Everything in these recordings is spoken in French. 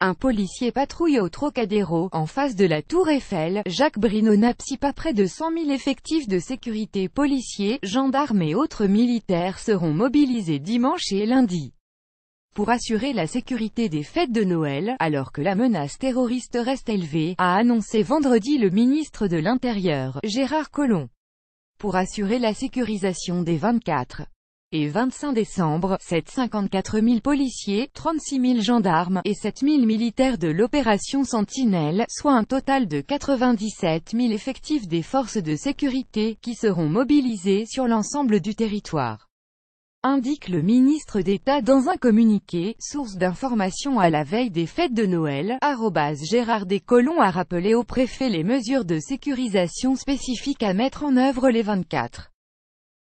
Un policier patrouille au Trocadéro, en face de la Tour Eiffel, Jacques Brinon n'apsi pas près de 100 000 effectifs de sécurité policiers, gendarmes et autres militaires seront mobilisés dimanche et lundi. Pour assurer la sécurité des fêtes de Noël, alors que la menace terroriste reste élevée, a annoncé vendredi le ministre de l'Intérieur, Gérard Collomb. Pour assurer la sécurisation des 24 et 25 décembre, 754 000 policiers, 36 000 gendarmes, et 7 000 militaires de l'opération Sentinelle, soit un total de 97 000 effectifs des forces de sécurité, qui seront mobilisés sur l'ensemble du territoire indique le ministre d'État dans un communiqué, source d'information à la veille des fêtes de Noël, Gérard Descolons a rappelé au préfet les mesures de sécurisation spécifiques à mettre en œuvre les 24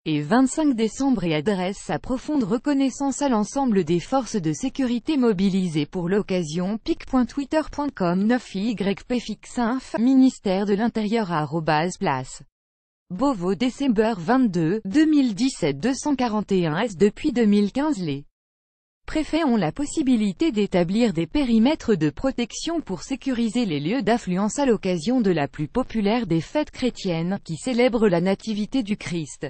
et 25 décembre et adresse sa profonde reconnaissance à l'ensemble des forces de sécurité mobilisées pour l'occasion pic.twitter.com 9ypfixinf ministère de l'Intérieur arrobas place Beauvau décembre 22, 2017 241S depuis 2015 les préfets ont la possibilité d'établir des périmètres de protection pour sécuriser les lieux d'affluence à l'occasion de la plus populaire des fêtes chrétiennes, qui célèbrent la nativité du Christ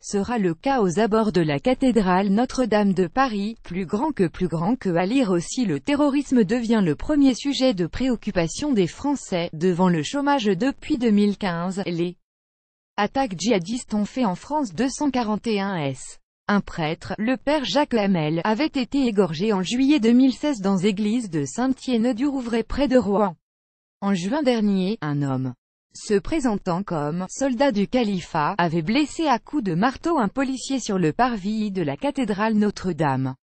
sera le cas aux abords de la cathédrale Notre-Dame de Paris, plus grand que plus grand que à lire aussi le terrorisme devient le premier sujet de préoccupation des Français, devant le chômage depuis 2015, les attaques djihadistes ont fait en France 241 S. Un prêtre, le père Jacques Hamel, avait été égorgé en juillet 2016 dans l'église de Saint-Thienne du Rouvray près de Rouen. En juin dernier, un homme se présentant comme soldat du califat, avait blessé à coups de marteau un policier sur le parvis de la cathédrale Notre-Dame.